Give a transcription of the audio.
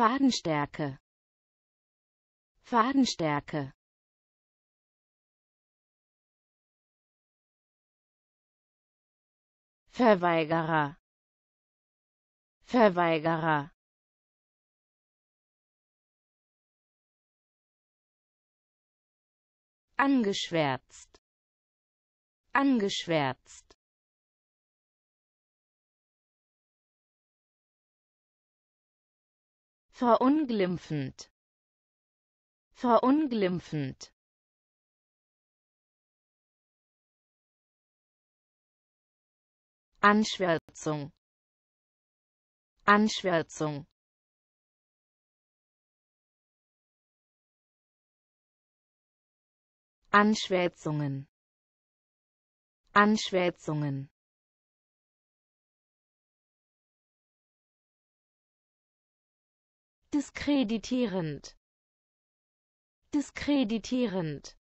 Fadenstärke Fadenstärke Verweigerer Verweigerer Angeschwärzt Angeschwärzt verunglimpfend verunglimpfend Anschwärzung Anschwärzung Anschwärzungen Anschwärzungen diskreditierend diskreditierend